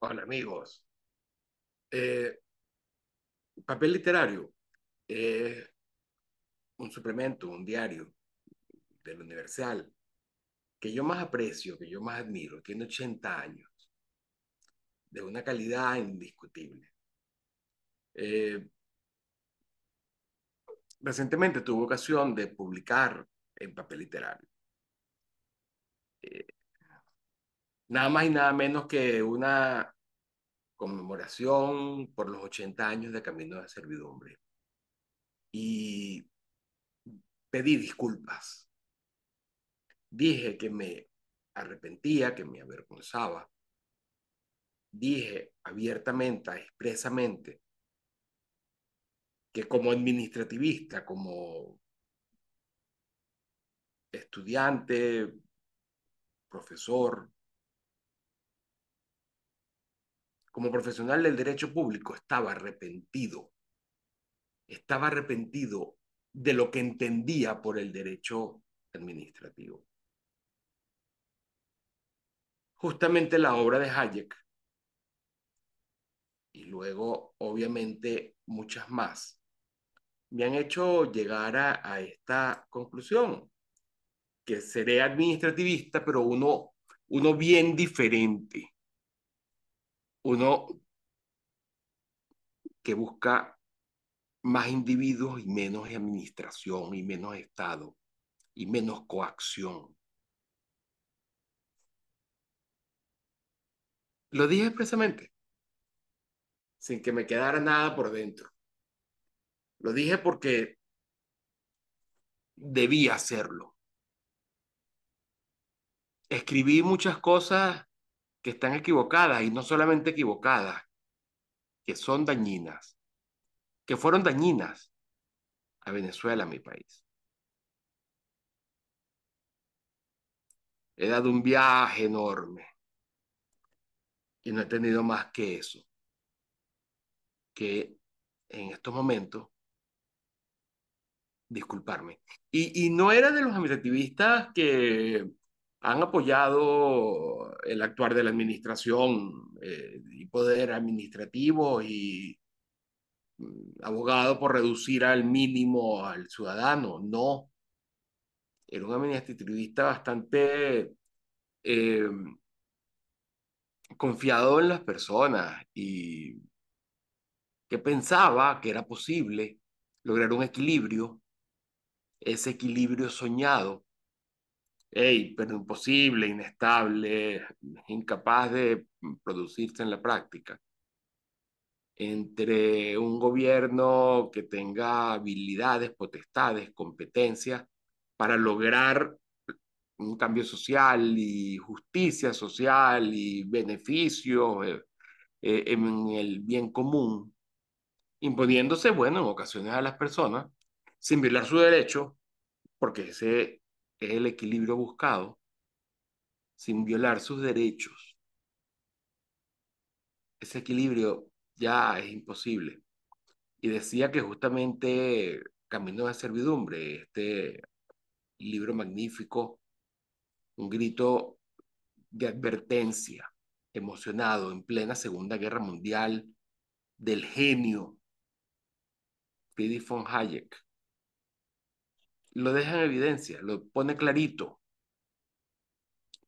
Hola amigos. Eh, papel literario, eh, un suplemento, un diario del Universal, que yo más aprecio, que yo más admiro, tiene 80 años, de una calidad indiscutible. Eh, recientemente tuve ocasión de publicar en papel literario. Eh, nada más y nada menos que una conmemoración por los 80 años de Camino de Servidumbre. Y pedí disculpas. Dije que me arrepentía, que me avergonzaba. Dije abiertamente, expresamente, que como administrativista, como estudiante, profesor, como profesional del derecho público, estaba arrepentido. Estaba arrepentido de lo que entendía por el derecho administrativo. Justamente la obra de Hayek y luego obviamente muchas más me han hecho llegar a, esta conclusión, que seré administrativista, pero uno, uno bien diferente uno que busca más individuos y menos administración y menos Estado y menos coacción. Lo dije expresamente, sin que me quedara nada por dentro. Lo dije porque debía hacerlo. Escribí muchas cosas que están equivocadas y no solamente equivocadas, que son dañinas, que fueron dañinas a Venezuela, mi país. He dado un viaje enorme y no he tenido más que eso, que en estos momentos disculparme. Y, no era de los administrativistas que han apoyado el actuar de la administración eh, y poder administrativo y mm, abogado por reducir al mínimo al ciudadano. No. Era un administrativista bastante em, confiado en las personas y que pensaba que era posible lograr un equilibrio, ese equilibrio soñado hey, pero imposible, inestable, incapaz de producirse en la práctica. Entre un gobierno que tenga habilidades, potestades, competencias para lograr un cambio social y justicia social y beneficios eh, eh, en el bien común, imponiéndose, bueno, en ocasiones a las personas, sin violar su derecho, porque ese es el equilibrio buscado sin violar sus derechos. Ese equilibrio ya es imposible. Y decía que justamente Camino de Servidumbre, este libro magnífico, un grito de advertencia, emocionado en plena Segunda Guerra Mundial, del genio Friedrich von Hayek, lo deja en evidencia, lo pone clarito.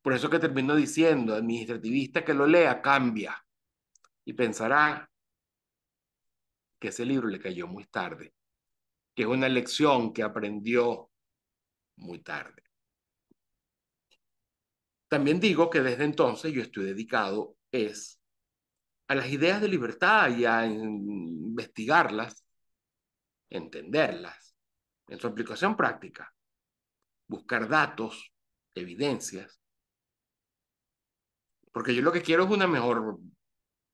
Por eso que termino diciendo, administrativista que lo lea, cambia y pensará que ese libro le cayó muy tarde, que es una lección que aprendió muy tarde. También digo que desde entonces yo estoy dedicado es a las ideas de libertad y a investigarlas, entenderlas, en su aplicación práctica, buscar datos, evidencias, porque yo lo que quiero es una mejor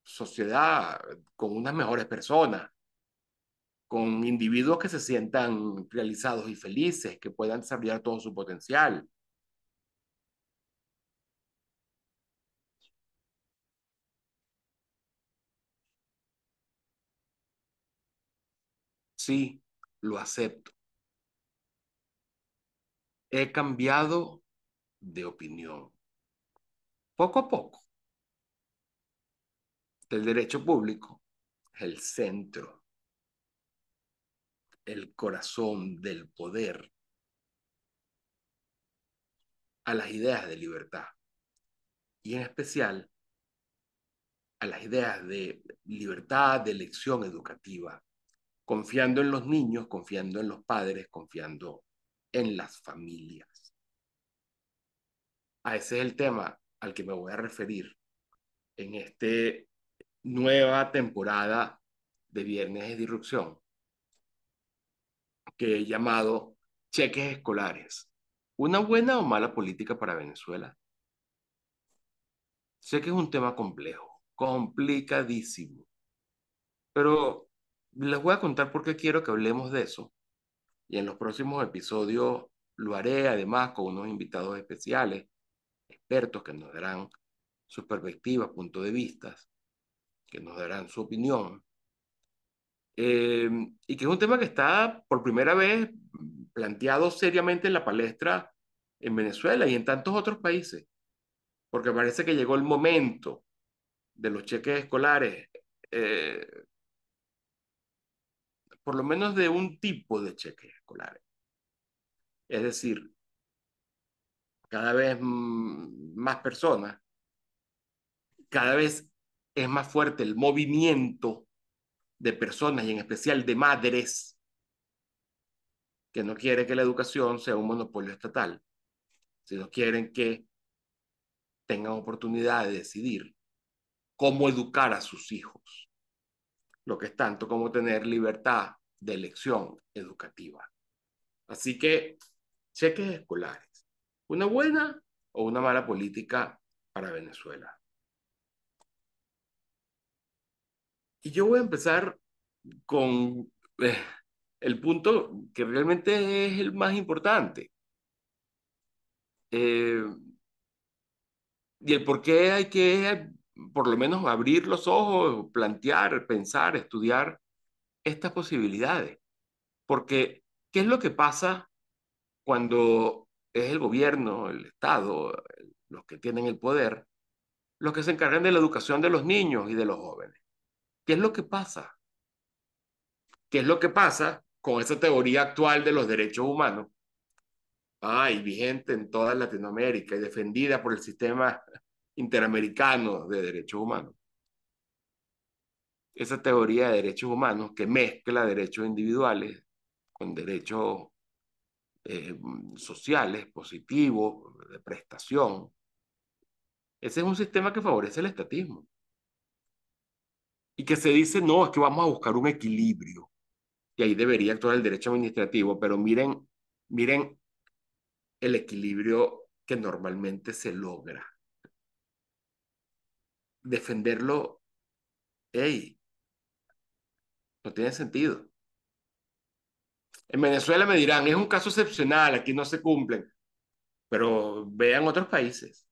sociedad, con unas mejores personas, con individuos que se sientan realizados y felices, que puedan desarrollar todo su potencial. Sí, lo acepto he cambiado de opinión. Poco a poco. El derecho público el centro, el corazón del poder a las ideas de libertad y en especial a las ideas de libertad de elección educativa, confiando en los niños, confiando en los padres, confiando en las familias. A ese es el tema al que me voy a referir en esta nueva temporada de Viernes de Disrupción, que he llamado Cheques Escolares. ¿Una buena o mala política para Venezuela? Sé que es un tema complejo, complicadísimo, pero les voy a contar por qué quiero que hablemos de eso y en los próximos episodios lo haré además con unos invitados especiales, expertos que nos darán sus perspectivas, puntos de vista, que nos darán su opinión. Em, y que es un tema que está por primera vez planteado seriamente en la palestra en Venezuela y en tantos otros países, porque parece que llegó el momento de los cheques escolares, eh, por lo menos de un tipo de cheque, es decir, cada vez más personas, cada vez es más fuerte el movimiento de personas y en especial de madres que no quieren que la educación sea un monopolio estatal, sino quieren que tengan oportunidad de decidir cómo educar a sus hijos, lo que es tanto como tener libertad de elección educativa. Así que cheques escolares, una buena o una mala política para Venezuela. Y yo voy a empezar con eh, el punto que realmente es el más importante. Eh, y el por qué hay que, por lo menos, abrir los ojos, plantear, pensar, estudiar estas posibilidades. Porque ¿Qué es lo que pasa cuando es el gobierno, el Estado, los que tienen el poder, los que se encargan de la educación de los niños y de los jóvenes? ¿Qué es lo que pasa? ¿Qué es lo que pasa con esa teoría actual de los derechos humanos? Ay, vigente en toda Latinoamérica y defendida por el sistema interamericano de derechos humanos. Esa teoría de derechos humanos que mezcla derechos individuales, con derechos eh, sociales positivos, de prestación. Ese es un sistema que favorece el estatismo. Y que se dice, no, es que vamos a buscar un equilibrio. Y ahí debería actuar el derecho administrativo, pero miren, miren el equilibrio que normalmente se logra. Defenderlo, hey, no tiene sentido. En Venezuela me dirán, es un caso excepcional, aquí no se cumplen. Pero vean otros países.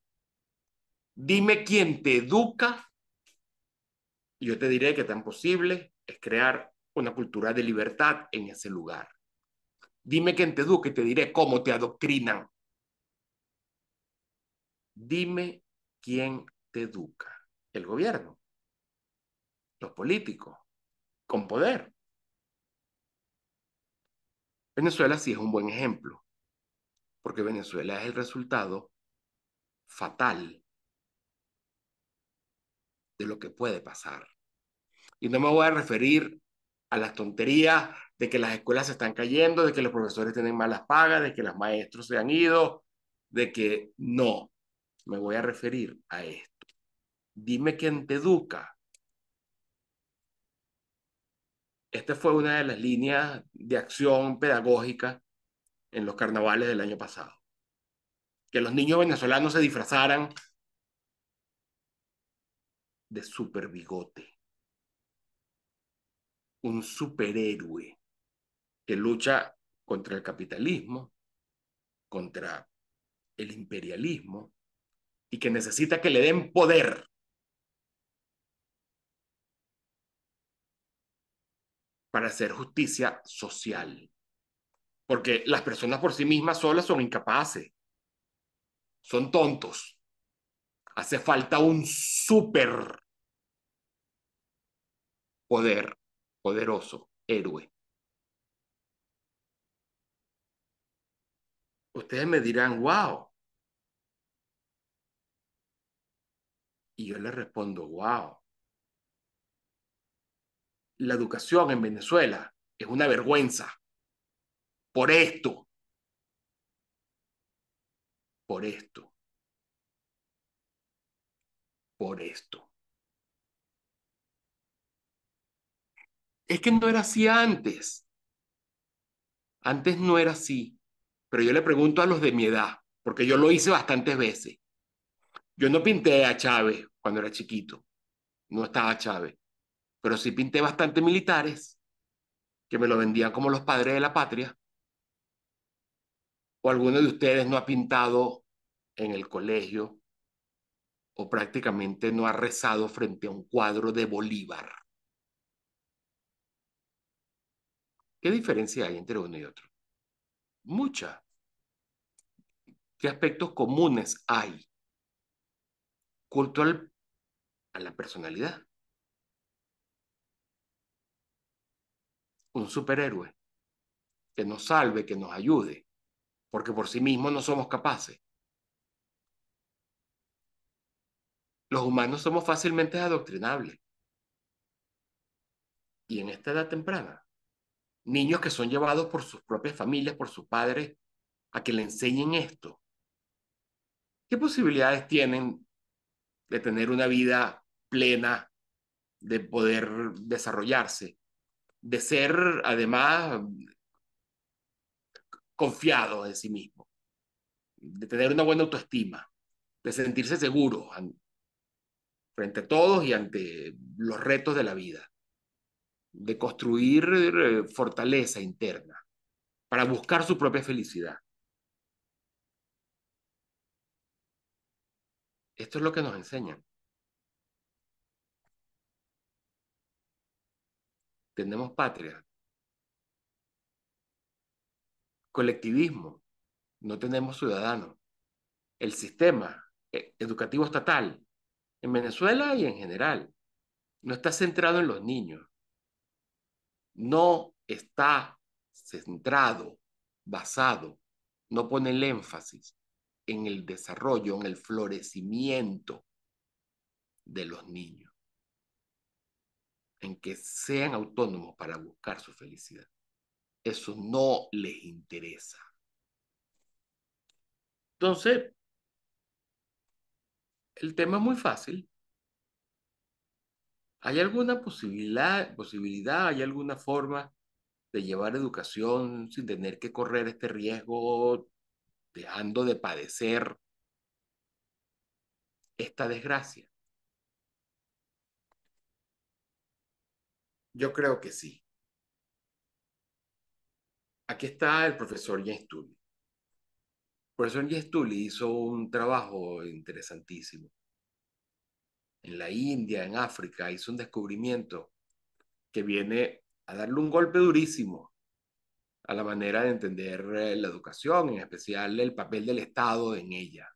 Dime quién te educa yo te diré que tan posible es crear una cultura de libertad en ese lugar. Dime quién te educa y te diré cómo te adoctrinan. Dime quién te educa. El gobierno. Los políticos. Con poder. Venezuela sí es un buen ejemplo, porque Venezuela es el resultado fatal de lo que puede pasar. Y no me voy a referir a las tonterías de que las escuelas se están cayendo, de que los profesores tienen malas pagas, de que los maestros se han ido, de que no. Me voy a referir a esto. Dime quién te educa Esta fue una de las líneas de acción pedagógica en los carnavales del año pasado. Que los niños venezolanos se disfrazaran de super bigote. Un superhéroe que lucha contra el capitalismo, contra el imperialismo y que necesita que le den poder para hacer justicia social. Porque las personas por sí mismas solas son incapaces, son tontos. Hace falta un súper. poder, poderoso, héroe. Ustedes me dirán, wow. Y yo les respondo, wow la educación en Venezuela es una vergüenza. Por esto. Por esto. Por esto. Es que no era así antes. Antes no era así. Pero yo le pregunto a los de mi edad, porque yo lo hice bastantes veces. Yo no pinté a Chávez cuando era chiquito. No estaba Chávez pero sí pinté bastante militares que me lo vendían como los padres de la patria. O alguno de ustedes no ha pintado en el colegio o prácticamente no ha rezado frente a un cuadro de Bolívar. ¿Qué diferencia hay entre uno y otro? Mucha. ¿Qué aspectos comunes hay? Culto a la personalidad. un superhéroe que nos salve, que nos ayude, porque por sí mismos no somos capaces. Los humanos somos fácilmente adoctrinables. Y en esta edad temprana, niños que son llevados por sus propias familias, por sus padres, a que le enseñen esto. ¿Qué posibilidades tienen de tener una vida plena, de poder desarrollarse? de ser además confiado en sí mismo, de tener una buena autoestima, de sentirse seguro frente a todos y ante los retos de la vida, de construir eh, fortaleza interna para buscar su propia felicidad. Esto es lo que nos enseñan. tenemos patria. Colectivismo, no tenemos ciudadanos. El sistema eh, educativo estatal en Venezuela y en general no está centrado en los niños. No está centrado, basado, no pone el énfasis en el desarrollo, en el florecimiento de los niños en que sean autónomos para buscar su felicidad. Eso no les interesa. Entonces, el tema es muy fácil. ¿Hay alguna posibilidad, posibilidad, hay alguna forma de llevar educación sin tener que correr este riesgo, dejando de padecer esta desgracia? Yo creo que sí. Aquí está el profesor Tully. El profesor Tully hizo un trabajo interesantísimo. En la India, en África, hizo un descubrimiento que viene a darle un golpe durísimo a la manera de entender eh, la educación, en especial el papel del Estado en ella.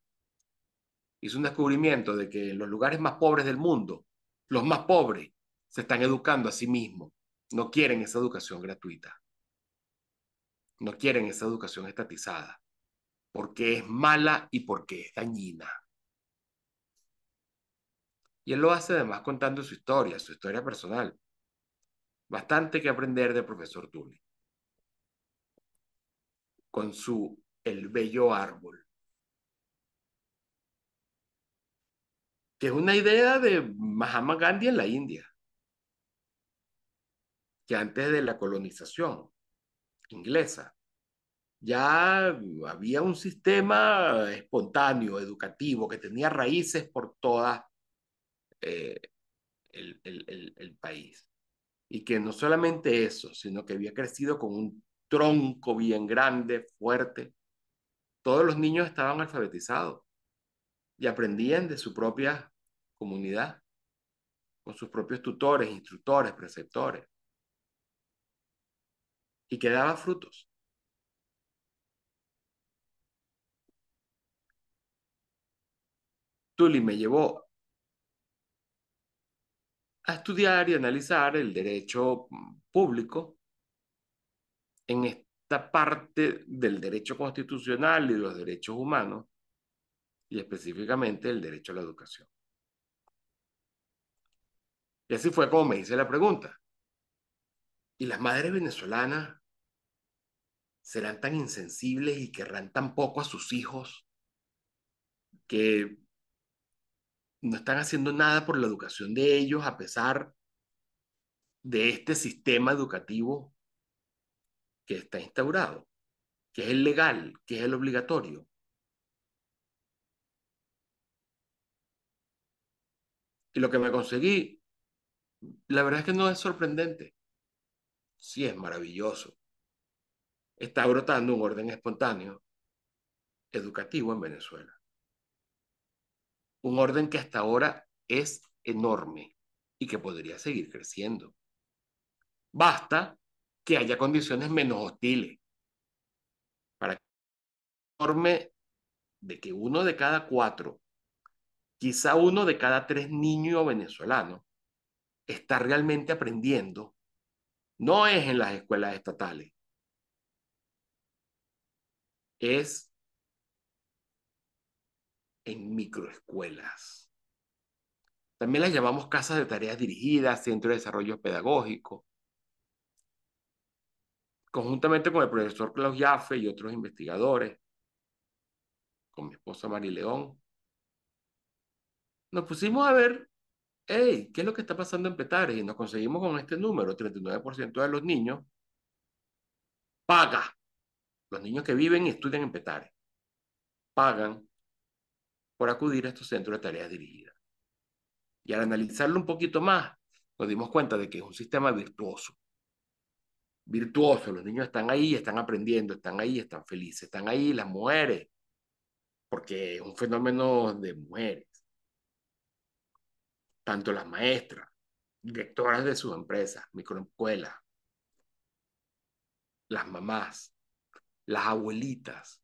Hizo un descubrimiento de que en los lugares más pobres del mundo, los más pobres, se están educando a sí mismos. No quieren esa educación gratuita. No quieren esa educación estatizada. Porque es mala y porque es dañina. Y él lo hace además contando su historia, su historia personal. Bastante que aprender de profesor Tully. Con su El Bello Árbol. Que es una idea de Mahatma Gandhi en la India que antes de la colonización inglesa. Ya había un sistema espontáneo, educativo, que tenía raíces por toda eh, el país. Y que no solamente eso, sino que había crecido con un tronco bien grande, fuerte. Todos los niños estaban alfabetizados y aprendían de su propia comunidad, con sus propios tutores, instructores, preceptores y que daba frutos. Tuli me llevó a estudiar y analizar el derecho mm, público en esta parte del derecho constitucional y los derechos humanos, y específicamente el derecho a la educación. Y así fue como me hice la pregunta. ¿Y las madres venezolanas serán tan insensibles y querrán tan poco a sus hijos que no están haciendo nada por la educación de ellos a pesar de este sistema educativo que está instaurado, que es el legal, que es el obligatorio. Y lo que me conseguí, la verdad es que no es sorprendente. Sí, es maravilloso está brotando un orden espontáneo educativo en Venezuela. Un orden que hasta ahora es enorme y que podría seguir creciendo. Basta que haya condiciones menos hostiles para que informe de que uno de cada cuatro, quizá uno de cada tres niños venezolanos, está realmente aprendiendo, no es en las escuelas estatales, es en microescuelas. También las llamamos casas de tareas dirigidas, centro de desarrollo pedagógico. Conjuntamente con el profesor Klaus Jaffe y otros investigadores, con mi esposa María León, nos pusimos a ver, hey, ¿qué es lo que está pasando en Petares? Y nos conseguimos con este número, 39% de los niños paga los niños que viven y estudian en Petare pagan por acudir a estos centros de tareas dirigidas. Y al analizarlo un poquito más, nos dimos cuenta de que es un sistema virtuoso. Virtuoso, los niños están ahí, están aprendiendo, están ahí, están felices, están ahí las mujeres, porque es un fenómeno de mujeres. Tanto las maestras, directoras de sus empresas, microescuelas, las mamás, las abuelitas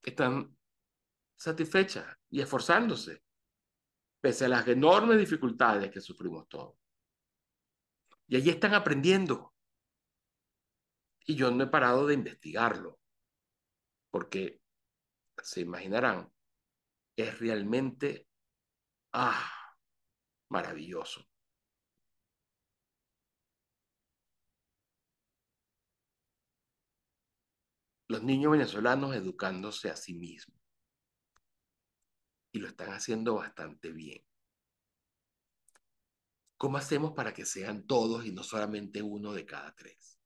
están satisfechas y esforzándose, pese a las enormes dificultades que sufrimos todos. Y allí están aprendiendo. Y yo no he parado de investigarlo, porque se imaginarán, es realmente ah, maravilloso. los niños venezolanos educándose a sí mismos. Y lo están haciendo bastante bien. ¿Cómo hacemos para que sean todos y no solamente uno de cada tres?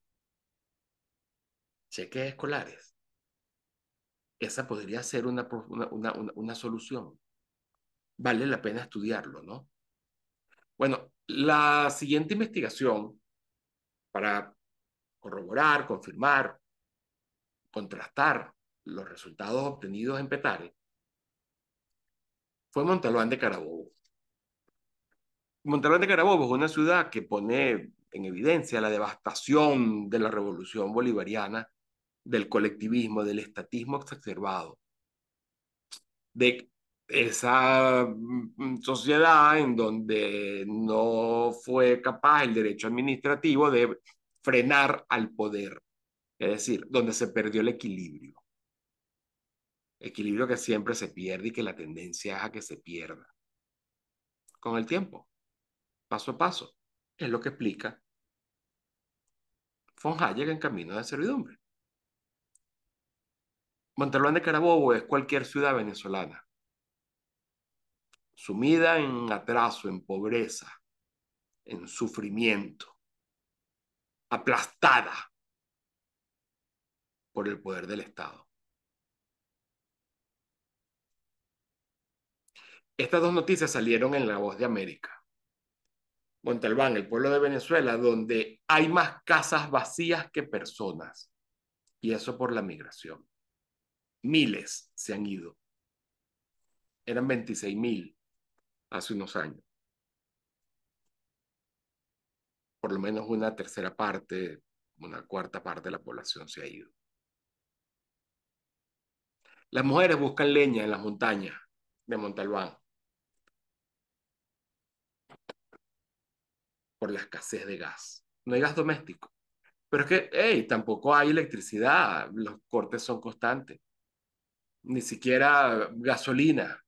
Cheques escolares. Esa podría ser una, una, solución. Vale la pena estudiarlo, ¿no? Bueno, la siguiente investigación, para corroborar, confirmar contrastar los resultados obtenidos en Petare fue Montalbán de Carabobo. Montalbán de Carabobo es una ciudad que pone en evidencia la devastación de la revolución bolivariana, del colectivismo, del estatismo exacerbado, de esa mm, sociedad en donde no fue capaz el derecho administrativo de frenar al poder. Es decir, donde se perdió el equilibrio. Equilibrio que siempre se pierde y que la tendencia es a que se pierda. Con el tiempo, paso a paso, es lo que explica Fonja llega en Camino de Servidumbre. Montalbán de Carabobo es cualquier ciudad venezolana, sumida en atraso, en pobreza, en sufrimiento, aplastada por el poder del Estado. Estas dos noticias salieron en La Voz de América. Montalbán, el pueblo de Venezuela, donde hay más casas vacías que personas. Y eso por la migración. Miles se han ido. Eran 26.000 mil hace unos años. Por lo menos una tercera parte, una cuarta parte de la población se ha ido. Las mujeres buscan leña en las montañas de Montalbán por la escasez de gas. No hay gas doméstico. Pero es que, hey, tampoco hay electricidad, los cortes son constantes. Ni siquiera gasolina.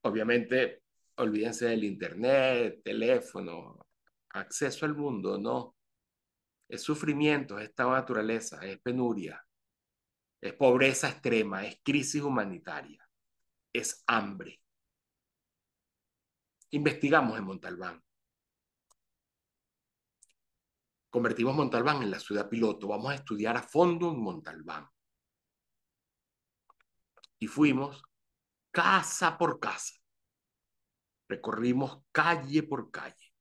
Obviamente, olvídense del internet, teléfono, acceso al mundo, no. Es sufrimiento, es esta naturaleza, es penuria es pobreza extrema, es crisis humanitaria, es hambre. Investigamos en Montalbán. Convertimos Montalbán en la ciudad piloto. Vamos a estudiar a fondo en Montalbán. Y fuimos casa por casa. Recorrimos calle por calle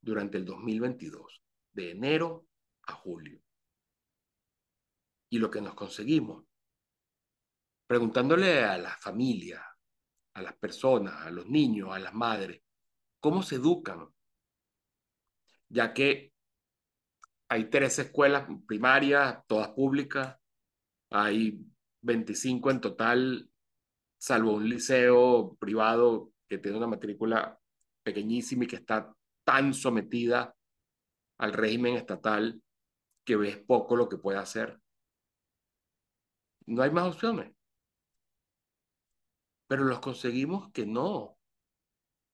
durante el 2022, de enero a julio y lo que nos conseguimos. Preguntándole a las familias, a las personas, a los niños, a las madres, cómo se educan, ya que hay tres escuelas primarias, todas públicas, hay 25 en total, salvo un liceo privado que tiene una matrícula pequeñísima y que está tan sometida al régimen estatal que ves poco lo que puede hacer. No hay más opciones. Pero los conseguimos que no.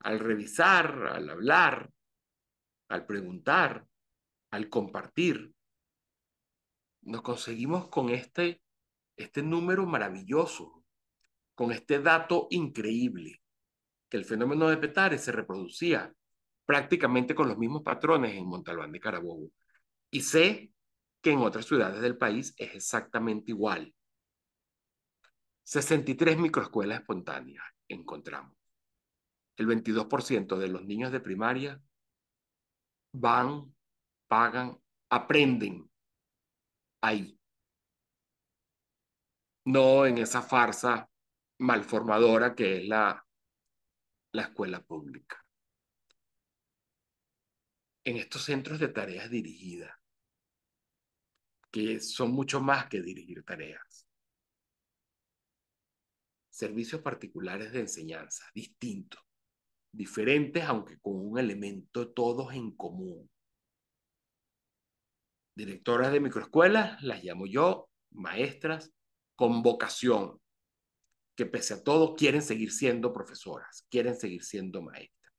Al revisar, al hablar, al preguntar, al compartir, nos conseguimos con este, este número maravilloso, con este dato increíble, que el fenómeno de Petare se reproducía prácticamente con los mismos patrones en Montalbán de Carabobo. Y sé que en otras ciudades del país es exactamente igual. 63 microescuelas espontáneas encontramos. El 22% de los niños de primaria van, pagan, aprenden ahí. No en esa farsa malformadora que es la, la escuela pública. En estos centros de tareas dirigidas, que son mucho más que dirigir tareas servicios particulares de enseñanza, distintos, diferentes, aunque con un elemento todos en común. Directoras de microescuelas, las llamo yo, maestras, con vocación, que pese a todo quieren seguir siendo profesoras, quieren seguir siendo maestras,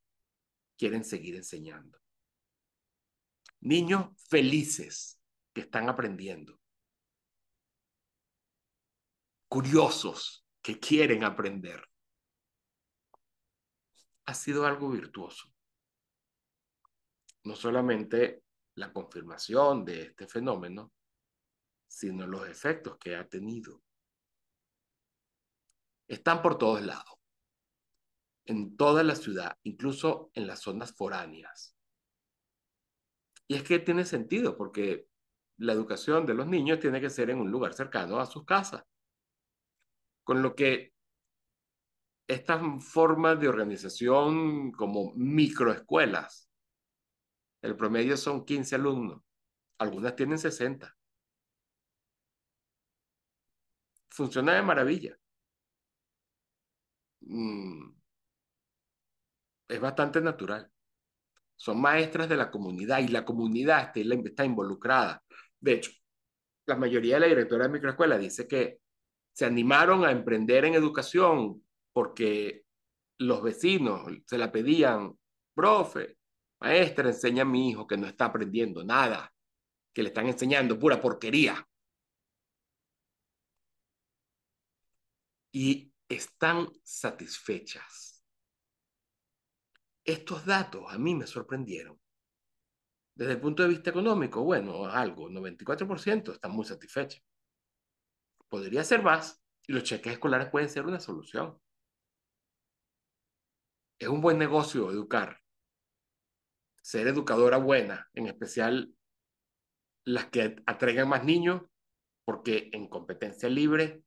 quieren seguir enseñando. Niños felices que están aprendiendo, curiosos que quieren aprender. Ha sido algo virtuoso. No solamente la confirmación de este fenómeno, sino los efectos que ha tenido. Están por todos lados, en toda la ciudad, incluso en las zonas foráneas. Y es que tiene sentido, porque la educación de los niños tiene que ser en un lugar cercano a sus casas con lo que estas formas de organización como microescuelas, el promedio son 15 alumnos, algunas tienen 60. Funciona de maravilla. Mm. Es bastante natural. Son maestras de la comunidad y la comunidad está involucrada. De hecho, la mayoría de la directora de microescuela dice que se animaron a emprender en educación porque los vecinos se la pedían, profe, maestra, enseña a mi hijo que no está aprendiendo nada, que le están enseñando pura porquería. Y están satisfechas. Estos datos a mí me sorprendieron. Desde el punto de vista económico, bueno, algo, 94% están muy satisfechos. Podría ser más y los cheques escolares pueden ser una solución. Es un buen negocio educar. Ser educadora buena, en especial las que atraigan más niños, porque en competencia libre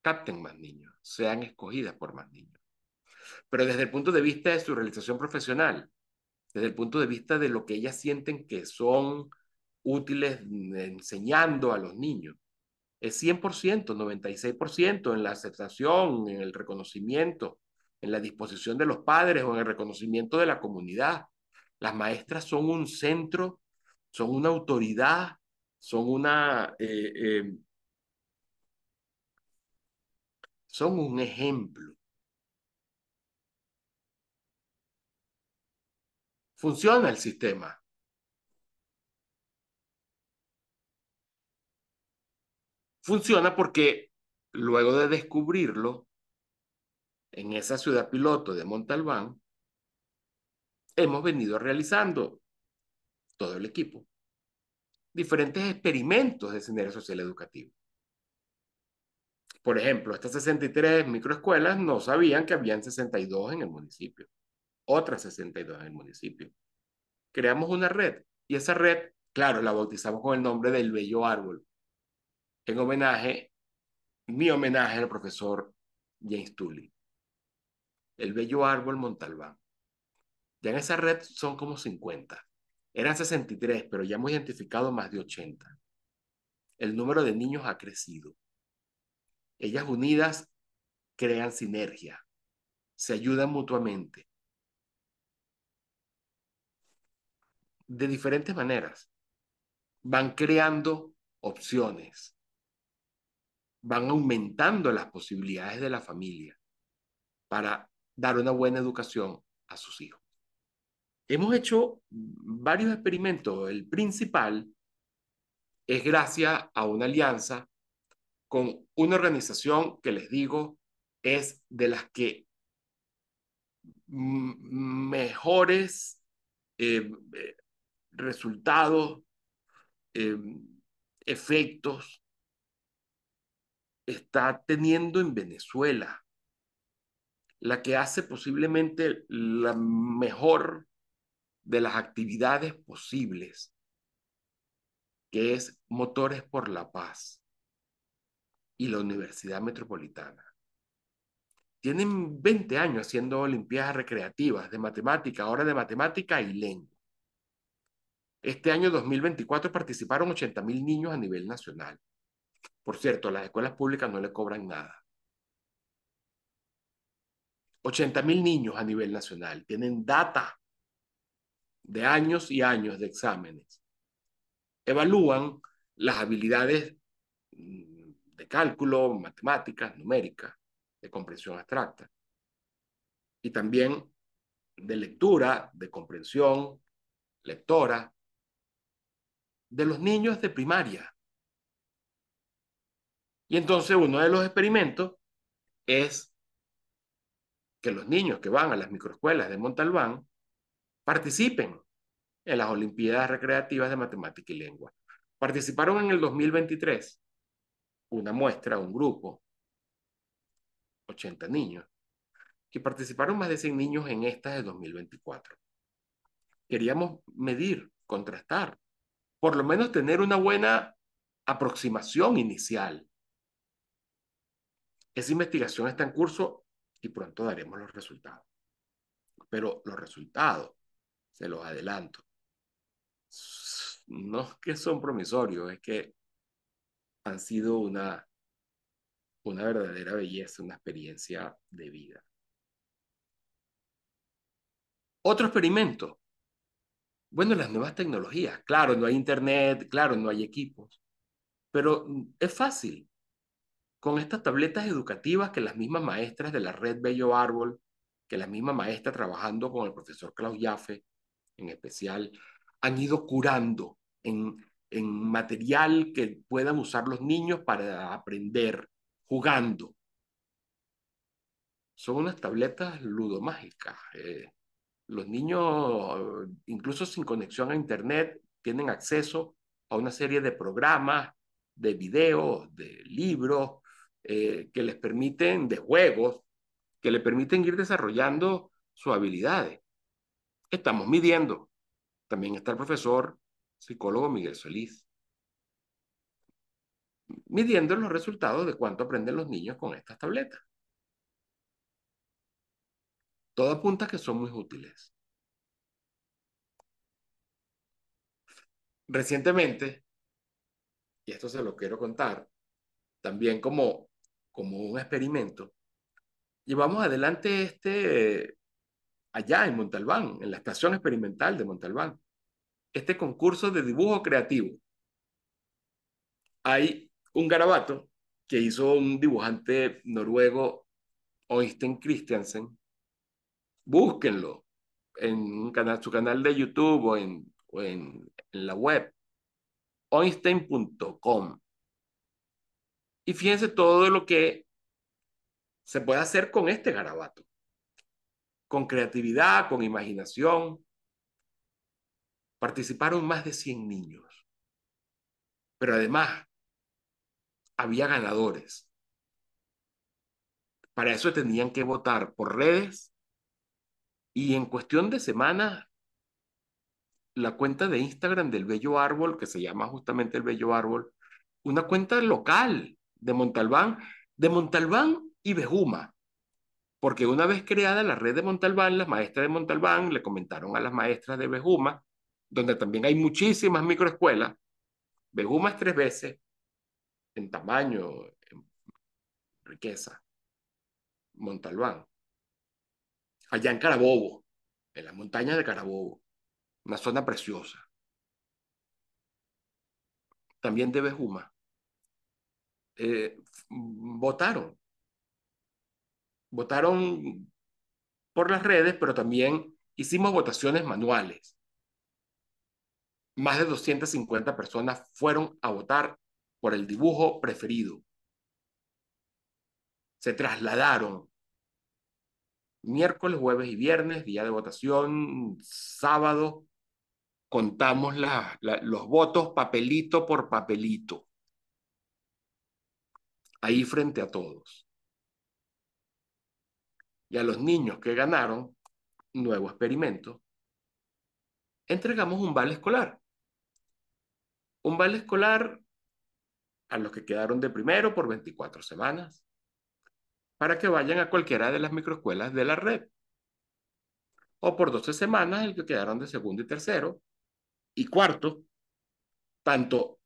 capten más niños, sean escogidas por más niños. Pero desde el punto de vista de su realización profesional, desde el punto de vista de lo que ellas sienten que son útiles enseñando a los niños. Es 100%, 96% en la aceptación, en el reconocimiento, en la disposición de los padres o en el reconocimiento de la comunidad. Las maestras son un centro, son una autoridad, son una... Eh, eh, son un ejemplo. Funciona el sistema. Funciona porque luego de descubrirlo, en esa ciudad piloto de Montalbán, hemos venido realizando todo el equipo diferentes experimentos de escenario social educativo. Por ejemplo, estas 63 microescuelas no sabían que habían 62 en el municipio, otras 62 en el municipio. Creamos una red y esa red, claro, la bautizamos con el nombre del Bello Árbol, en homenaje, mi homenaje al profesor James Tully, el bello árbol Montalbán. Ya en esa red son como 50. Eran 63, pero ya hemos identificado más de 80. El número de niños ha crecido. Ellas unidas crean sinergia, se ayudan mutuamente. De diferentes maneras. Van creando opciones, van aumentando las posibilidades de la familia para dar una buena educación a sus hijos. Hemos hecho varios experimentos. El principal es gracias a una alianza con una organización que les digo es de las que mejores eh, eh, resultados, eh, efectos está teniendo en Venezuela, la que hace posiblemente la mejor de las actividades posibles, que es Motores por la Paz y la Universidad Metropolitana. Tienen 20 años haciendo Olimpiadas recreativas de matemática, ahora de matemática y lengua. Este año 2024 participaron 80.000 niños a nivel nacional. Por cierto, las escuelas públicas no le cobran nada. 80 mil niños a nivel nacional tienen data de años y años de exámenes. Evalúan las habilidades mm, de cálculo, matemáticas, numérica, de comprensión abstracta. Y también de lectura, de comprensión, lectora, de los niños de primaria. Y entonces uno de los experimentos es que los niños que van a las microescuelas de Montalbán participen en las Olimpiadas Recreativas de Matemática y Lengua. Participaron en el 2023 una muestra, un grupo, 80 niños, que participaron más de 100 niños en estas de 2024. Queríamos medir, contrastar, por lo menos tener una buena aproximación inicial esa investigación está en curso y pronto daremos los resultados. Pero los resultados, se los adelanto, no es que son promisorios, es que han sido una, una verdadera belleza, una experiencia de vida. Otro experimento. Bueno, las nuevas tecnologías. Claro, no hay internet, claro, no hay equipos, pero es fácil con estas tabletas educativas que las mismas maestras de la red Bello Árbol, que la misma maestra trabajando con el profesor Klaus Jaffe en especial, han ido curando en, material que puedan usar los niños para aprender jugando. Son unas tabletas ludomágicas. Eh. los niños, incluso sin conexión a Internet, tienen acceso a una serie de programas, de videos, de libros, eh, que les permiten, de juegos, que le permiten ir desarrollando sus habilidades. Estamos midiendo. También está el profesor psicólogo Miguel Solís, midiendo los resultados de cuánto aprenden los niños con estas tabletas. Todo apunta que son muy útiles. Recientemente, y esto se lo quiero contar, también como como un experimento, llevamos adelante este eh, allá en Montalbán, en la estación experimental de Montalbán, este concurso de dibujo creativo. Hay un garabato que hizo un dibujante noruego, Oystein Christiansen. Búsquenlo en canal, su canal de YouTube o en, la web, einstein.com y fíjense todo lo que se puede hacer con este garabato. Con creatividad, con imaginación. Participaron más de 100 niños. Pero además, había ganadores. Para eso tenían que votar por redes y en cuestión de semana, la cuenta de Instagram del Bello Árbol, que se llama justamente el Bello Árbol, una cuenta local de Montalbán, de Montalbán y Bejuma, porque una vez creada la red de Montalbán, las maestras de Montalbán le comentaron a las maestras de Bejuma, donde también hay muchísimas microescuelas, Bejuma es tres veces en tamaño, en riqueza, Montalbán, allá en Carabobo, en las montañas de Carabobo, una zona preciosa. También de Bejuma eh, mm, votaron. Votaron por las redes, pero también hicimos votaciones manuales. Más de 250 personas fueron a votar por el dibujo preferido. Se trasladaron miércoles, jueves y viernes, día de votación, sábado, contamos los votos papelito por papelito ahí frente a todos. Y a los niños que ganaron, nuevo experimento, entregamos un vale escolar. Un vale escolar a los que quedaron de primero por 24 semanas, para que vayan a cualquiera de las microescuelas de la red. O por 12 semanas el que quedaron de segundo y tercero. Y cuarto, tanto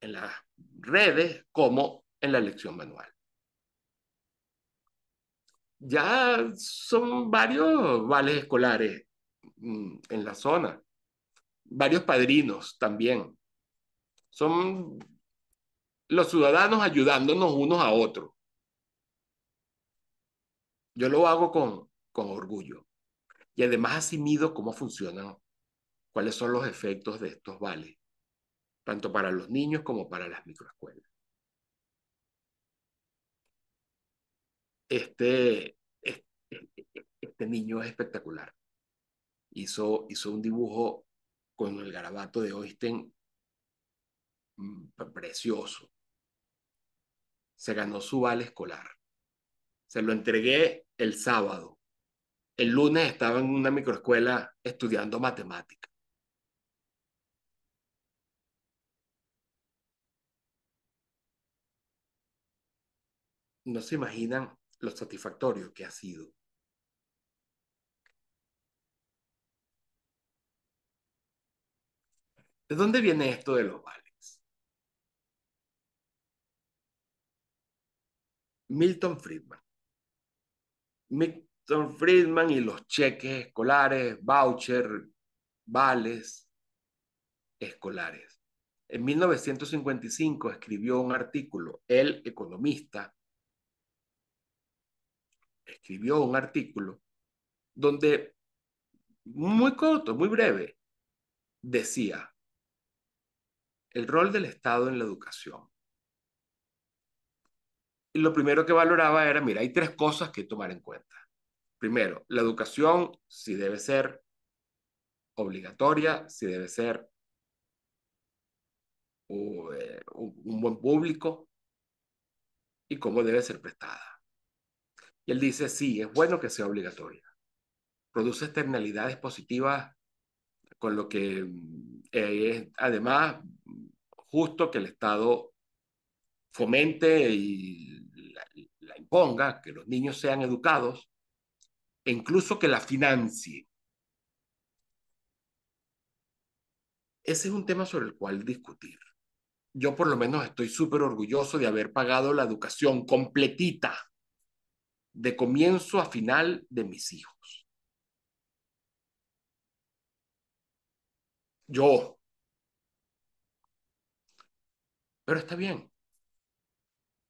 en la redes como en la elección manual. Ya son varios vales escolares mm, en la zona, varios padrinos también. Son los ciudadanos ayudándonos unos a otros. Yo lo hago con, con orgullo. Y además así mido cómo funcionan, cuáles son los efectos de estos vales tanto para los niños como para las microescuelas. Este, este, niño es espectacular. Hizo, hizo un dibujo con el garabato de Oisten mm, precioso. Se ganó su vale escolar. Se lo entregué el sábado. El lunes estaba en una microescuela estudiando matemáticas. no se imaginan lo satisfactorio que ha sido. ¿De dónde viene esto de los vales? Milton Friedman. Milton Friedman y los cheques escolares, voucher, vales escolares. En 1955 escribió un artículo, El Economista, escribió un artículo donde, muy corto, muy breve, decía el rol del Estado en la educación. Y lo primero que valoraba era, mira, hay tres cosas que tomar en cuenta. Primero, la educación si debe ser obligatoria, si debe ser eh, un buen público y cómo debe ser prestada. Él dice, sí, es bueno que sea obligatoria. Produce externalidades positivas, con lo que mm, eh, es además justo que el Estado fomente y la, la imponga, que los niños sean educados, e incluso que la financie. Ese es un tema sobre el cual discutir. Yo por lo menos estoy súper orgulloso de haber pagado la educación completita de comienzo a final de mis hijos. Yo. Pero está bien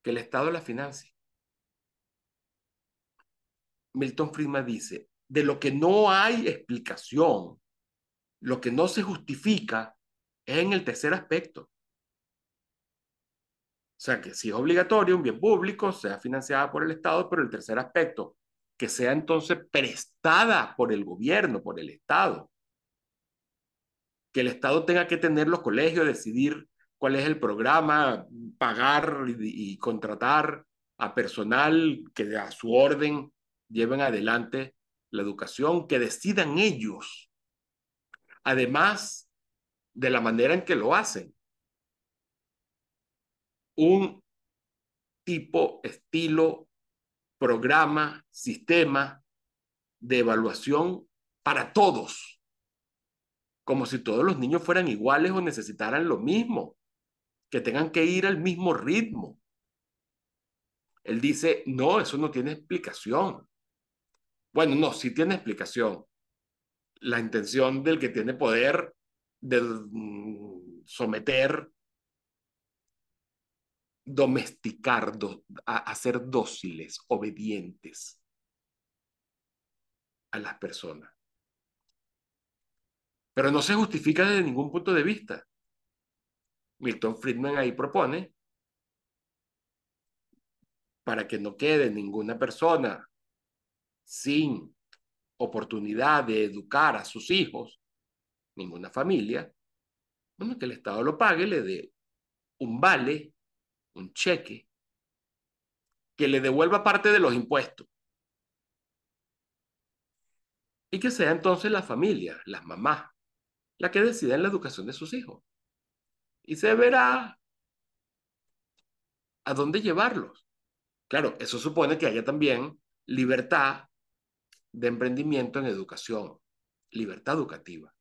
que el Estado la financie. Milton Friedman dice, de lo que no hay explicación, lo que no se justifica es en el tercer aspecto, o sea, que si es obligatorio, un bien público, sea financiada por el Estado, pero el tercer aspecto, que sea entonces prestada por el gobierno, por el Estado. Que el Estado tenga que tener los colegios, decidir cuál es el programa, pagar y contratar a personal que a su orden lleven adelante la educación, que decidan ellos, además de la manera en que lo hacen un tipo, estilo, programa, sistema de evaluación para todos, como si todos los niños fueran iguales o necesitaran lo mismo, que tengan que ir al mismo ritmo. Él dice, no, eso no tiene explicación. Bueno, no, sí tiene explicación. La intención del que tiene poder de mm, someter domesticar, hacer dóciles, obedientes a las personas. Pero no se justifica desde ningún punto de vista. Milton Friedman ahí propone para que no quede ninguna persona sin oportunidad de educar a sus hijos, ninguna familia, bueno, que el Estado lo pague, le dé un vale un cheque que le devuelva parte de los impuestos. Y que sea entonces la familia, las mamás, la que decida en la educación de sus hijos. Y se verá a dónde llevarlos. Claro, eso supone que haya también libertad de emprendimiento en educación, libertad educativa,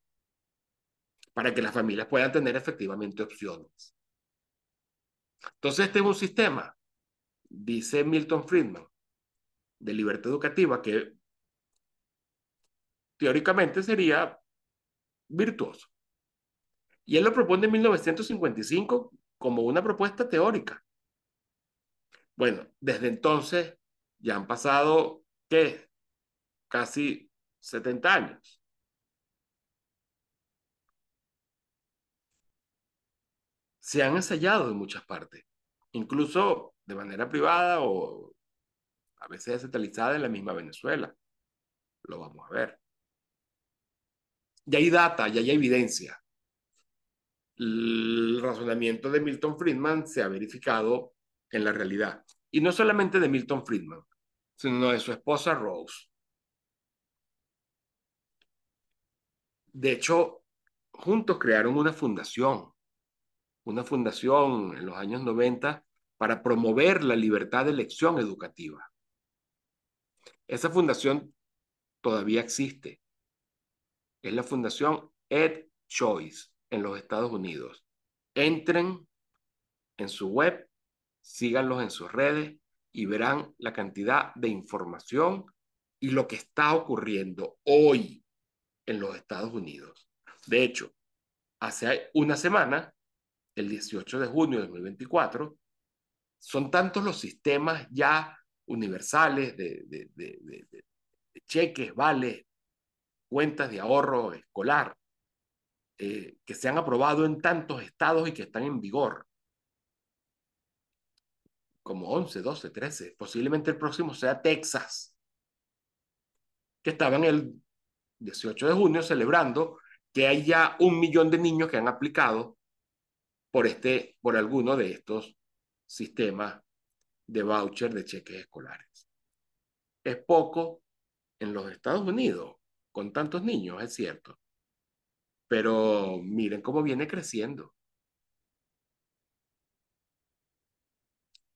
para que las familias puedan tener efectivamente opciones. Entonces, este es un sistema, dice Milton Friedman, de libertad educativa que teóricamente sería virtuoso. Y él lo propone en 1955 como una propuesta teórica. Bueno, desde entonces ya han pasado, ¿qué? Casi 70 años. se han ensayado en muchas partes, incluso de manera privada o a veces descentralizada en la misma Venezuela. Lo vamos a ver. Ya hay data, ya hay evidencia. El razonamiento de Milton Friedman se ha verificado en la realidad. Y no solamente de Milton Friedman, sino de su esposa Rose. De hecho, juntos crearon una fundación una fundación en los años 90 para promover la libertad de elección educativa. Esa fundación todavía existe. Es la fundación Ed Choice en los Estados Unidos. Entren en su web, síganlos en sus redes y verán la cantidad de información y lo que está ocurriendo hoy en los Estados Unidos. De hecho, hace una semana el 18 de junio de 2024, son tantos los sistemas ya universales de, cheques, vales, cuentas de ahorro escolar, eh, que se han aprobado en tantos estados y que están en vigor, como 11, 12, 13, posiblemente el próximo sea Texas, que estaban el 18 de junio celebrando que hay ya un millón de niños que han aplicado por, este, por alguno de estos sistemas de voucher de cheques escolares. Es poco en los Estados Unidos, con tantos niños, es cierto, pero miren cómo viene creciendo.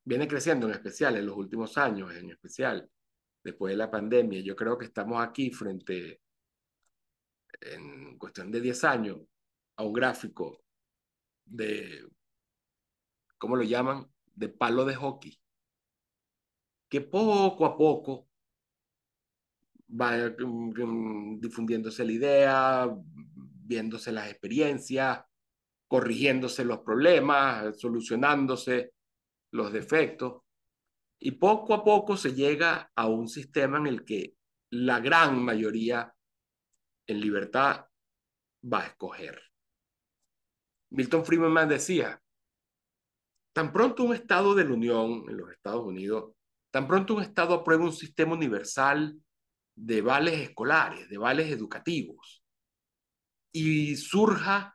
Viene creciendo en especial en los últimos años, en especial después de la pandemia. Yo creo que estamos aquí frente, en cuestión de 10 años, a un gráfico de, ¿cómo lo llaman? De palo de hockey, que poco a poco va mm, mm, difundiéndose la idea, viéndose las experiencias, corrigiéndose los problemas, solucionándose los defectos. Y poco a poco se llega a un sistema en el que la gran mayoría en libertad va a escoger. Milton Friedman decía, tan pronto un Estado de la Unión en los Estados Unidos, tan pronto un Estado apruebe un sistema universal de vales escolares, de vales educativos, y surja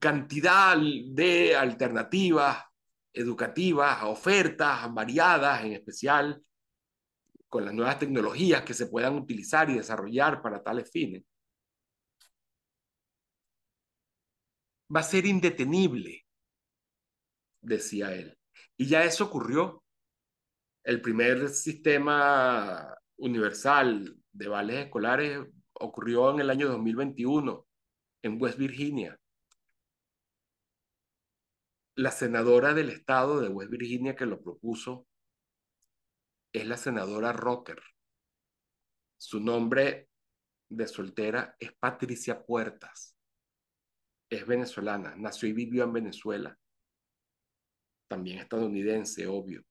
cantidad de alternativas educativas, ofertas variadas, en especial con las nuevas tecnologías que se puedan utilizar y desarrollar para tales fines. va a ser indetenible, decía él. Y ya eso ocurrió. El primer sistema universal de vales escolares ocurrió en el año 2021 en West Virginia. La senadora del estado de West Virginia que lo propuso es la senadora Rocker. Su nombre de soltera es Patricia Puertas es venezolana, nació y vivió en Venezuela. También estadounidense, obvio.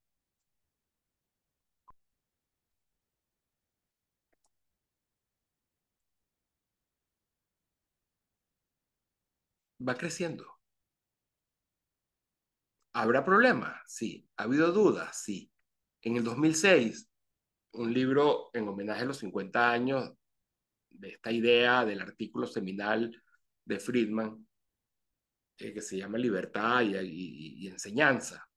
Va creciendo. ¿Habrá problemas? Sí. ¿Ha habido dudas? Sí. En el 2006, un libro en homenaje a los 50 años de esta idea del artículo seminal de Friedman, que, se llama Libertad y, Enseñanza.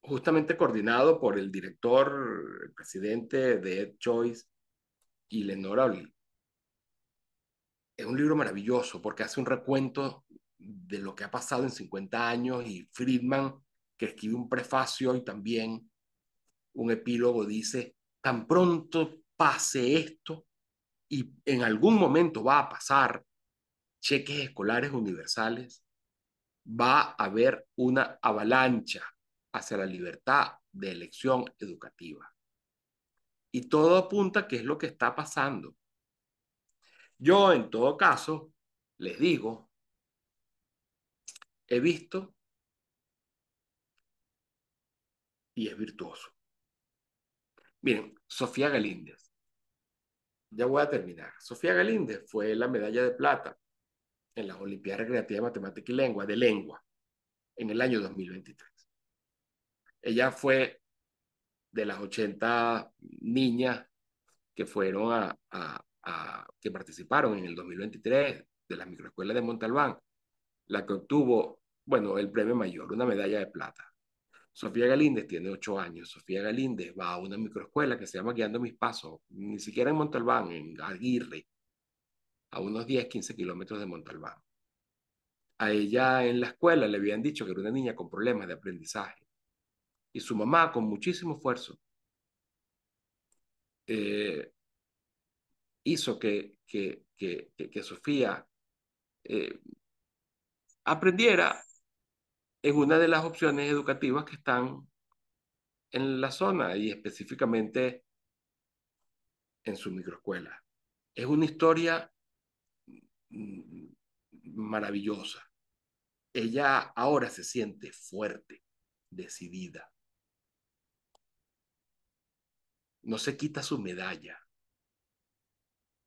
Justamente coordinado por el director, el presidente de Ed Choice y Lenora Oli. Es un libro maravilloso porque hace un recuento de lo que ha pasado en 50 años y Friedman, que escribe un prefacio y también un epílogo, dice, tan pronto pase esto, y en algún momento va a pasar, cheques escolares universales, va a haber una avalancha hacia la libertad de elección educativa. Y todo apunta a qué es lo que está pasando. Yo, en todo caso, les digo, he visto y es virtuoso. Miren, Sofía Galíndez. Ya voy a terminar. Sofía Galíndez fue la medalla de plata en las Olimpiadas Recreativas de Matemática y Lengua, de lengua, en el año 2023. Ella fue de las 80 niñas que fueron a, que participaron en el 2023 de la microescuela de Montalbán, la que obtuvo, bueno, el premio mayor, una medalla de plata. Sofía Galíndez tiene ocho años. Sofía Galíndez va a una microescuela que se llama Guiando Mis Pasos, ni siquiera en Montalbán, en Aguirre, a unos 10, 15 kilómetros de Montalbán. A ella en la escuela le habían dicho que era una niña con problemas de aprendizaje. Y su mamá, con muchísimo esfuerzo, eh, hizo que, que, que, Sofía eh, aprendiera en una de las opciones educativas que están en la zona y específicamente en su microescuela. Es una historia Mm, maravillosa. Ella ahora se siente fuerte, decidida. No se quita su medalla.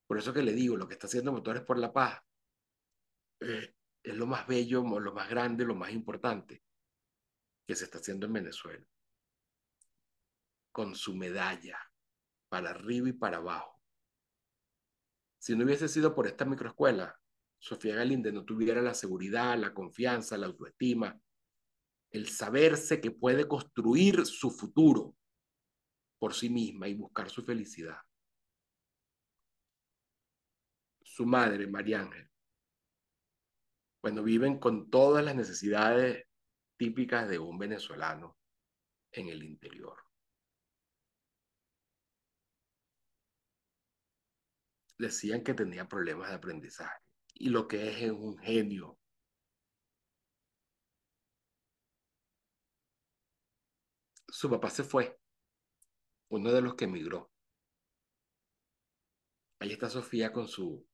Por eso que le digo, lo que está haciendo Motores por la Paz eh, es lo más bello, lo más grande, lo más importante que se está haciendo en Venezuela. Con su medalla, para arriba y para abajo si no hubiese sido por esta microescuela, Sofía Galinde no tuviera la seguridad, la confianza, la autoestima, el saberse que puede construir su futuro por sí misma y buscar su felicidad. Su madre, María Ángel, cuando viven con todas las necesidades típicas de un venezolano en el interior. decían que tenía problemas de aprendizaje y lo que es es un genio. Su papá se fue, uno de los que emigró. Ahí está Sofía con su,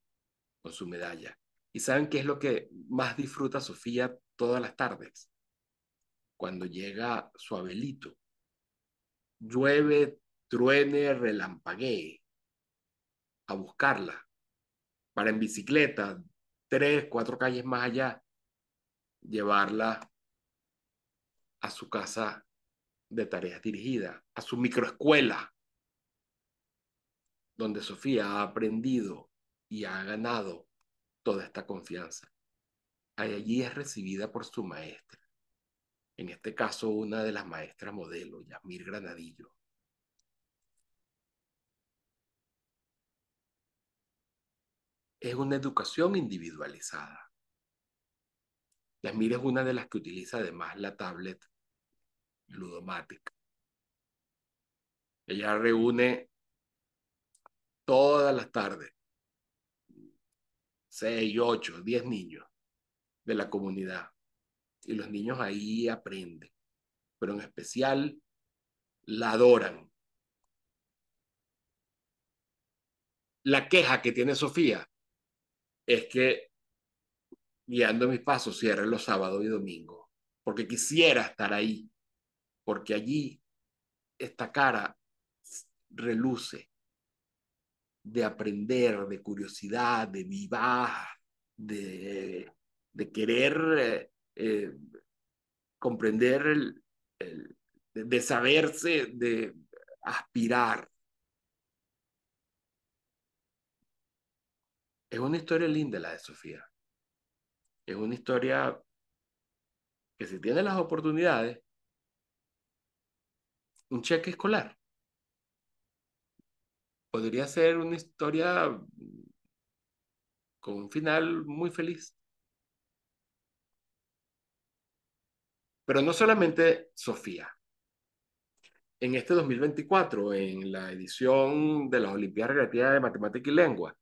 con su medalla. ¿Y saben qué es lo que más disfruta Sofía todas las tardes? Cuando llega su abelito. Llueve, truene, relampaguee a buscarla. Para en bicicleta, tres, cuatro calles más allá, llevarla a su casa de tareas dirigida a su microescuela, donde Sofía ha aprendido y ha ganado toda esta confianza. Allí es recibida por su maestra, en este caso una de las maestras modelo, Yamir Granadillo. es una educación individualizada. Yasmir es una de las que utiliza además la tablet ludomática. Ella reúne todas las tardes, seis, ocho, diez niños de la comunidad. Y los niños ahí aprenden, pero en especial la adoran. La queja que tiene Sofía es que guiando mis pasos cierre los sábados y domingos, porque quisiera estar ahí, porque allí esta cara reluce de aprender, de curiosidad, de vivaz, de, de querer eh, eh, comprender, el, de saberse, de aspirar. Es una historia linda la de Sofía. Es una historia que si tiene las oportunidades, un cheque escolar. Podría ser una historia con un final muy feliz. Pero no solamente Sofía. En este 2024, en la edición de las Olimpiadas Relativas de Matemática y Lengua,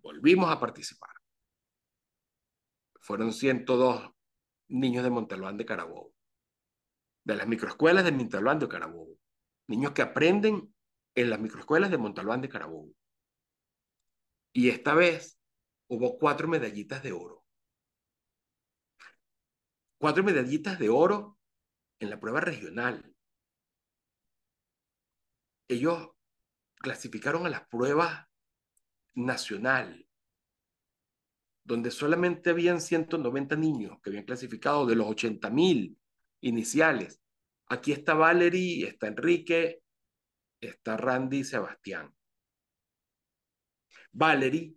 volvimos a participar. Fueron 102 niños de Montalbán de Carabobo, de las microescuelas de Montalbán de Carabobo, niños que aprenden en las microescuelas de Montalbán de Carabobo. Y esta vez hubo cuatro medallitas de oro. Cuatro medallitas de oro en la prueba regional. Ellos clasificaron a las pruebas nacional, donde solamente habían 190 niños que habían clasificado de los 80 mil iniciales. Aquí está Valerie, está Enrique, está Randy y Sebastián. Valerie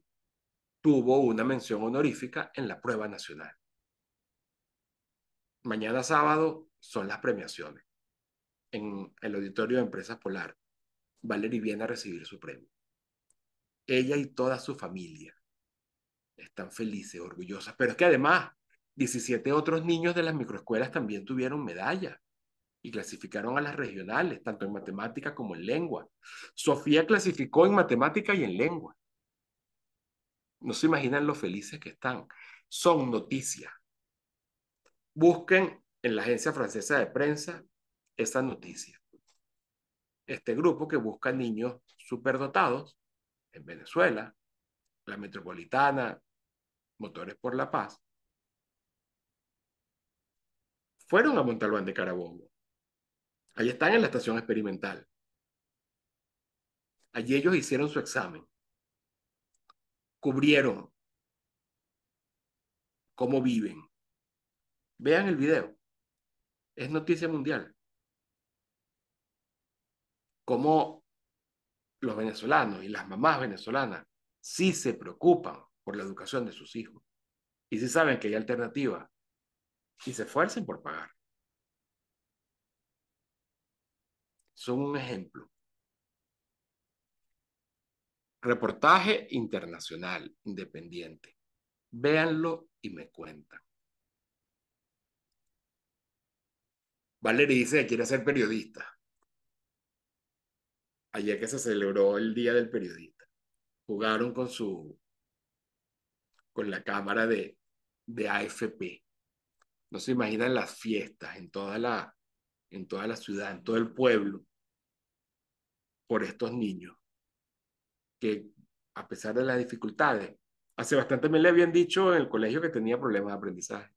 tuvo una mención honorífica en la prueba nacional. Mañana sábado son las premiaciones en el Auditorio de Empresas Polar. Valerie viene a recibir su premio. Ella y toda su familia están felices, orgullosas. Pero es que además, 17 otros niños de las microescuelas también tuvieron medalla y clasificaron a las regionales, tanto en matemática como en lengua. Sofía clasificó en matemática y en lengua. No se imaginan lo felices que están. Son noticias. Busquen en la agencia francesa de prensa esa noticia. Este grupo que busca niños superdotados en Venezuela, la metropolitana, Motores por la Paz, fueron a Montalbán de Carabobo. Allí están en la estación experimental. Allí ellos hicieron su examen. Cubrieron cómo viven. Vean el video. Es noticia mundial. Cómo los venezolanos y las mamás venezolanas sí se preocupan por la educación de sus hijos y sí saben que hay alternativa y se esfuercen por pagar. Son un ejemplo. Reportaje internacional independiente. Véanlo y me cuentan. Valeria dice que quiere ser periodista ayer que se celebró el Día del Periodista. Jugaron con su con la cámara de, de AFP. No se imaginan las fiestas en toda la, en toda la ciudad, en todo el pueblo, por estos niños, que a pesar de las dificultades, hace bastante tiempo le habían dicho en el colegio que tenía problemas de aprendizaje.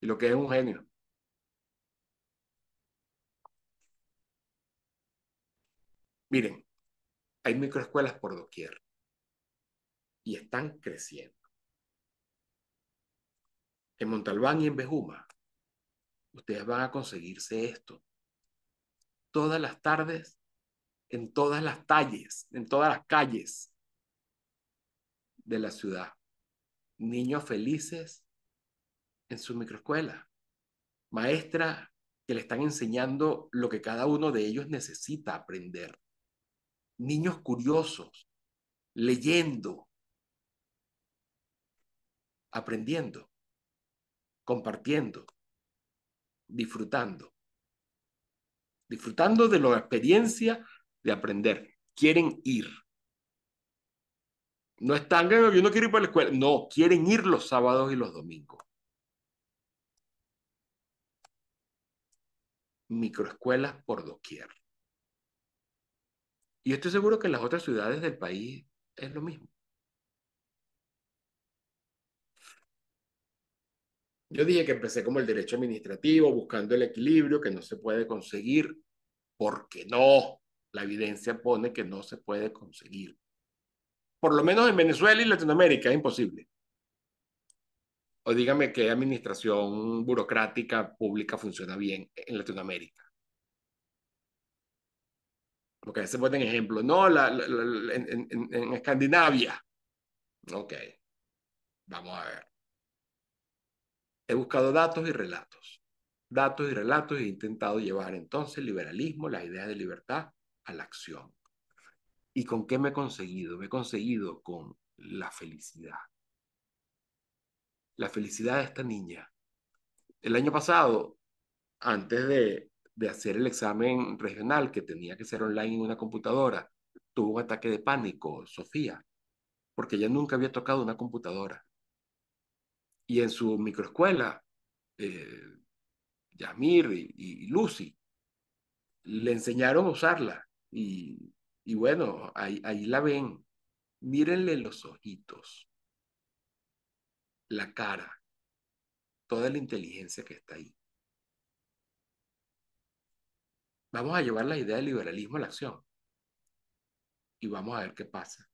Y lo que es un genio. Miren, hay microescuelas por doquier y están creciendo. En Montalbán y en Bejuma, ustedes van a conseguirse esto. Todas las tardes, en todas las calles, en todas las calles de la ciudad. Niños felices en su microescuela. Maestra que le están enseñando lo que cada uno de ellos necesita aprender niños curiosos, leyendo, aprendiendo, compartiendo, disfrutando, disfrutando de la experiencia de aprender. Quieren ir. No están, yo no quiero ir para la escuela. No, quieren ir los sábados y los domingos. Microescuelas por doquier. Y estoy seguro que en las otras ciudades del país es lo mismo. Yo dije que empecé como el derecho administrativo, buscando el equilibrio que no se puede conseguir, porque no, la evidencia pone que no se puede conseguir. Por lo menos en Venezuela y Latinoamérica es imposible. O dígame qué administración burocrática pública funciona bien en Latinoamérica porque se ponen ejemplo, no, la, en, Escandinavia. Ok, vamos a ver. He buscado datos y relatos, datos y relatos he intentado llevar entonces el liberalismo, las ideas de libertad a la acción. ¿Y con qué me he conseguido? Me he conseguido con la felicidad. La felicidad de esta niña. El año pasado, antes de de hacer el examen regional que tenía que ser online en una computadora, tuvo un ataque de pánico, Sofía, porque ella nunca había tocado una computadora. Y en su microescuela, eh, Yamir y, Lucy le enseñaron a usarla. Y, y bueno, ahí, ahí la ven. Mírenle los ojitos, la cara, toda la inteligencia que está ahí. Vamos a llevar la idea del liberalismo a la acción. Y vamos a ver qué pasa.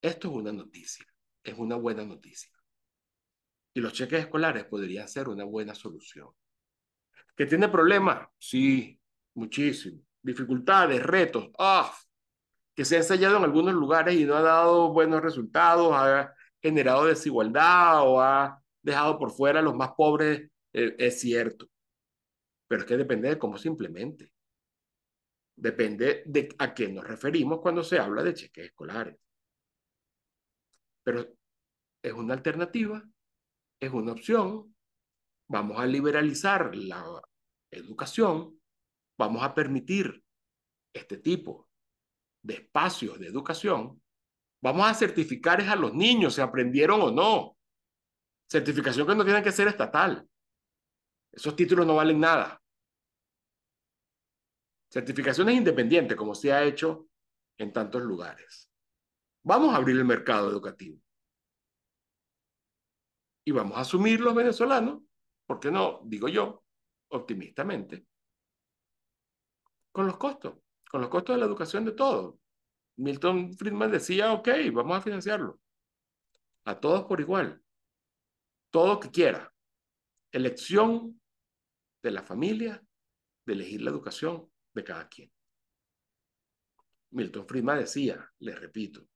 Esto es una noticia, es una buena noticia. Y los cheques escolares podrían ser una buena solución. ¿Que tiene problemas? Sí, muchísimo. Dificultades, retos. Ah, que se ha ensayado en algunos lugares y no ha dado buenos resultados, ha generado desigualdad o ha dejado por fuera a los más pobres. Eh, es cierto pero es que depende de cómo se Depende de a qué nos referimos cuando se habla de cheques escolares. Pero es una alternativa, es una opción. Vamos a liberalizar la educación, vamos a permitir este tipo de espacios de educación, vamos a certificar a los niños si aprendieron o no. Certificación que no tiene que ser estatal. Esos títulos no valen nada. Certificaciones independientes, como se ha hecho en tantos lugares. Vamos a abrir el mercado educativo. Y vamos a asumir los venezolanos, ¿por qué no? Digo yo, optimistamente. Con los costos, con los costos de la educación de todos. Milton Friedman decía, ok, vamos a financiarlo. A todos por igual. Todo que quiera elección de la familia de elegir la educación de cada quien. Milton Friedman decía, le repito,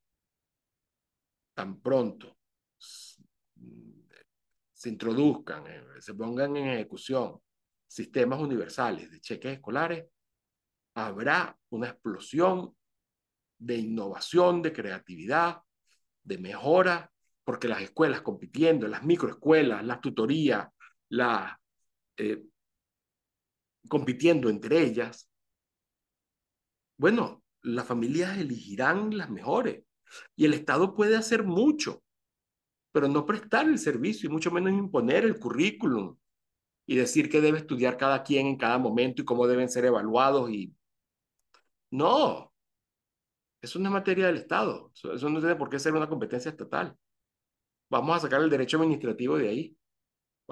tan pronto se introduzcan, eh, se pongan en ejecución sistemas universales de cheques escolares, habrá una explosión de innovación, de creatividad, de mejora, porque las escuelas compitiendo, las microescuelas, las tutorías, la, eh, compitiendo entre ellas, bueno, las familias elegirán las mejores y el Estado puede hacer mucho, pero no prestar el servicio y mucho menos imponer el currículum y decir qué debe estudiar cada quien en cada momento y cómo deben ser evaluados y no. Eso no es materia del Estado. Eso no tiene por qué ser una competencia estatal. Vamos a sacar el derecho administrativo de ahí.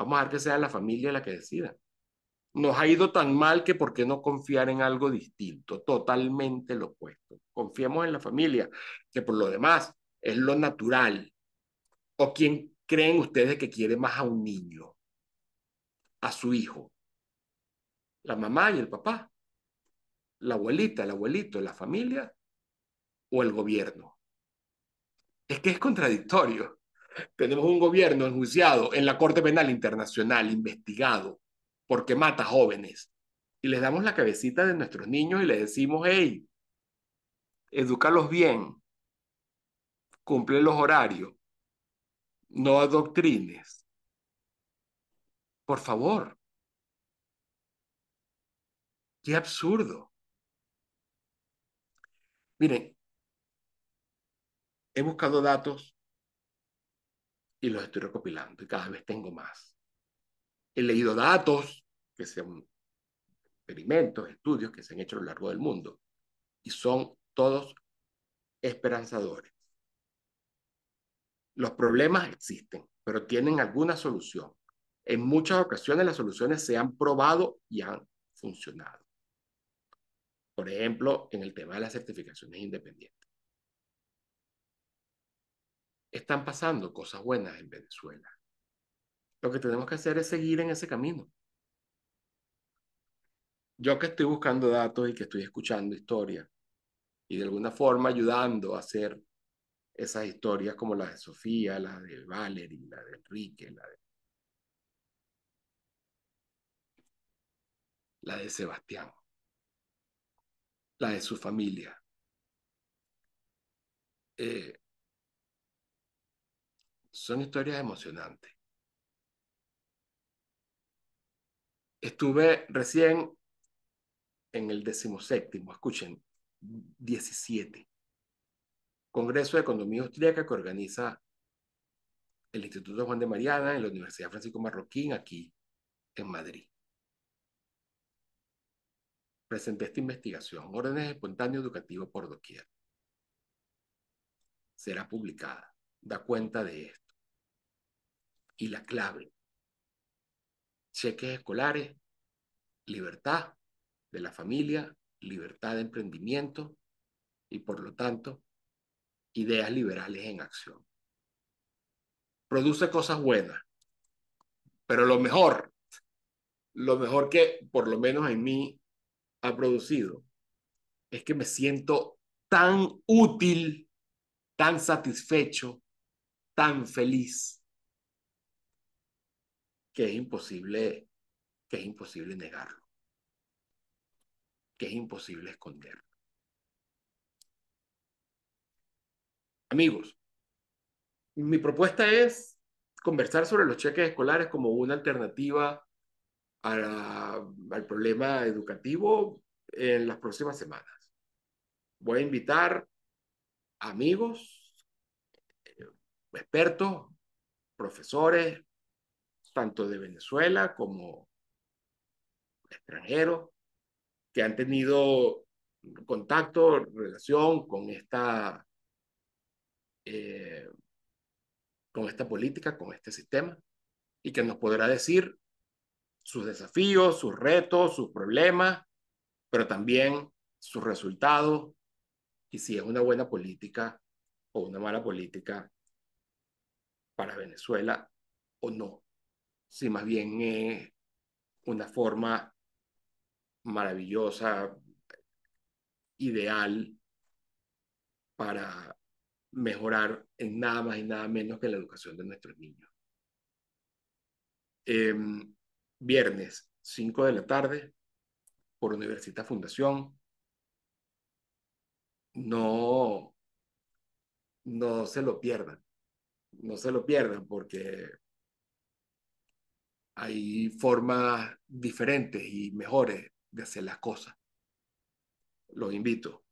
Vamos a ver que sea la familia la que decida. Nos ha ido tan mal que ¿por qué no confiar en algo distinto? Totalmente lo opuesto. Confiemos en la familia, que por lo demás es lo natural. ¿O quién creen ustedes que quiere más a un niño? A su hijo. La mamá y el papá. La abuelita, el abuelito, la familia o el gobierno. Es que es contradictorio. Tenemos un gobierno enjuiciado en la Corte Penal Internacional, investigado, porque mata jóvenes. Y les damos la cabecita de nuestros niños y les decimos, hey, educalos bien, cumple los horarios, no adoctrines. Por favor. Qué absurdo. Miren, he buscado datos y los estoy recopilando y cada vez tengo más. He leído datos que sean experimentos, estudios que se han hecho a lo largo del mundo y son todos esperanzadores. Los problemas existen, pero tienen alguna solución. En muchas ocasiones las soluciones se han probado y han funcionado. Por ejemplo, en el tema de las certificaciones independientes están pasando cosas buenas en Venezuela. Lo que tenemos que hacer es seguir en ese camino. Yo que estoy buscando datos y que estoy escuchando historias y de alguna forma ayudando a hacer esas historias como las de Sofía, las de Valerie, la de Enrique, la de, la de Sebastián, la de su familia. Eh, son historias emocionantes. Estuve recién en el decimoséptimo, escuchen, 17, Congreso de Economía Austríaca que organiza el Instituto Juan de Mariana en la Universidad Francisco Marroquín aquí en Madrid. Presenté esta investigación, Órdenes Espontáneos Educativos por Doquier. Será publicada, da cuenta de esto y la clave. Cheques escolares, libertad de la familia, libertad de emprendimiento y por lo tanto ideas liberales en acción. Produce cosas buenas, pero lo mejor, lo mejor que por lo menos en mí ha producido es que me siento tan útil, tan satisfecho, tan feliz que es imposible, que es imposible negarlo, que es imposible esconderlo. Amigos, mi propuesta es conversar sobre los cheques escolares como una alternativa al problema educativo en las próximas semanas. Voy a invitar amigos, eh, expertos, profesores, tanto de Venezuela como extranjeros, que han tenido contacto, relación con esta, eh, con esta política, con este sistema, y que nos podrá decir sus desafíos, sus retos, sus problemas, pero también sus resultados y si es una buena política o una mala política para Venezuela o no si más bien es eh, una forma maravillosa, ideal para mejorar en nada más y nada menos que la educación de nuestros niños. Em, viernes, 5 de la tarde, por universita Fundación. No, no se lo pierdan, no se lo pierdan porque hay formas diferentes y mejores de hacer las cosas. Los invito.